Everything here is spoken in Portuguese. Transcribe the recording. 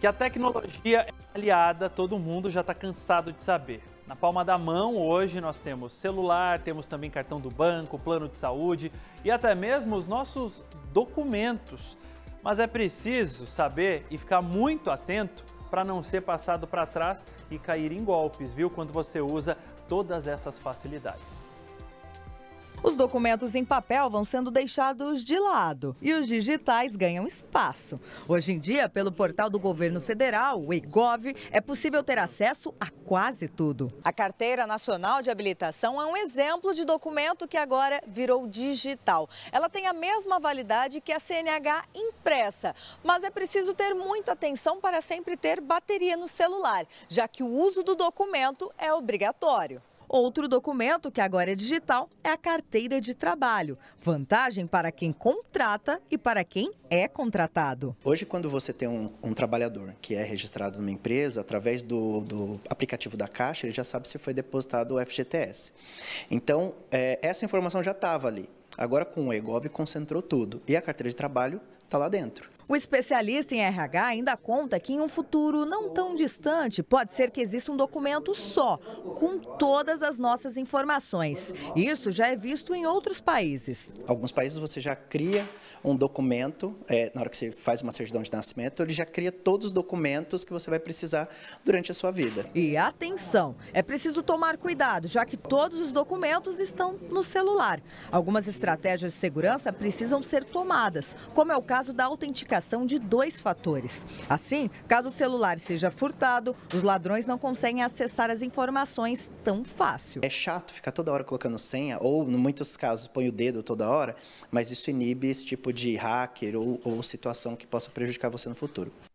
que a tecnologia é aliada, todo mundo já está cansado de saber. Na palma da mão, hoje nós temos celular, temos também cartão do banco, plano de saúde e até mesmo os nossos documentos. Mas é preciso saber e ficar muito atento para não ser passado para trás e cair em golpes, viu? Quando você usa todas essas facilidades. Os documentos em papel vão sendo deixados de lado e os digitais ganham espaço. Hoje em dia, pelo portal do governo federal, o eGov, é possível ter acesso a quase tudo. A Carteira Nacional de Habilitação é um exemplo de documento que agora virou digital. Ela tem a mesma validade que a CNH impressa, mas é preciso ter muita atenção para sempre ter bateria no celular, já que o uso do documento é obrigatório. Outro documento, que agora é digital, é a carteira de trabalho. Vantagem para quem contrata e para quem é contratado. Hoje, quando você tem um, um trabalhador que é registrado numa empresa, através do, do, aplicativo da Caixa, ele já sabe se foi depositado o FGTS. Então, é, essa informação já estava ali. Agora, com o EGOV, concentrou tudo. E a carteira de trabalho está lá dentro. O especialista em RH ainda conta que em um futuro não tão distante, pode ser que exista um documento só, com todas as nossas informações. Isso já é visto em outros países. Alguns países você já cria um documento, é, na hora que você faz uma certidão de nascimento, ele já cria todos os documentos que você vai precisar durante a sua vida. E atenção, é preciso tomar cuidado, já que todos os documentos estão no celular. Algumas estratégias de segurança precisam ser tomadas, como é o caso caso da autenticação de dois fatores. Assim, caso o celular seja furtado, os ladrões não conseguem acessar as informações tão fácil. É chato ficar toda hora colocando senha, ou em muitos casos põe o dedo toda hora, mas isso inibe esse tipo de hacker ou, ou situação que possa prejudicar você no futuro.